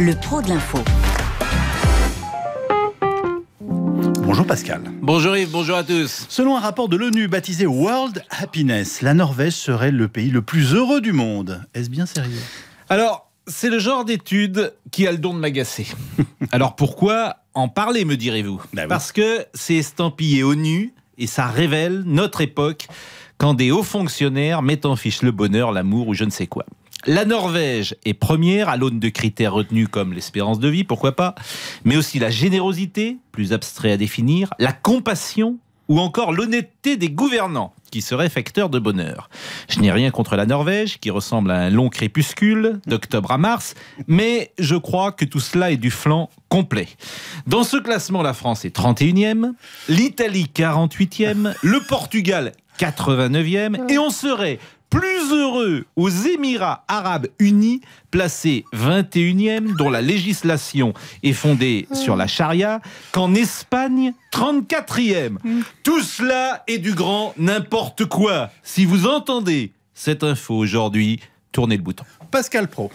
le pro de l'info. Bonjour Pascal. Bonjour Yves, bonjour à tous. Selon un rapport de l'ONU baptisé World Happiness, la Norvège serait le pays le plus heureux du monde. Est-ce bien sérieux Alors, c'est le genre d'étude qui a le don de m'agacer. Alors pourquoi en parler, me direz-vous ben Parce que c'est estampillé ONU et ça révèle notre époque quand des hauts fonctionnaires mettent en fiche le bonheur, l'amour ou je ne sais quoi. La Norvège est première à l'aune de critères retenus comme l'espérance de vie, pourquoi pas, mais aussi la générosité, plus abstrait à définir, la compassion ou encore l'honnêteté des gouvernants, qui seraient facteurs de bonheur. Je n'ai rien contre la Norvège, qui ressemble à un long crépuscule, d'octobre à mars, mais je crois que tout cela est du flanc complet. Dans ce classement, la France est 31e, l'Italie 48e, le Portugal 89e, et on serait plus heureux aux Émirats arabes unis, placés 21e, dont la législation est fondée sur la charia, qu'en Espagne, 34e. Mm. Tout cela est du grand n'importe quoi. Si vous entendez cette info aujourd'hui, tournez le bouton. Pascal Pro.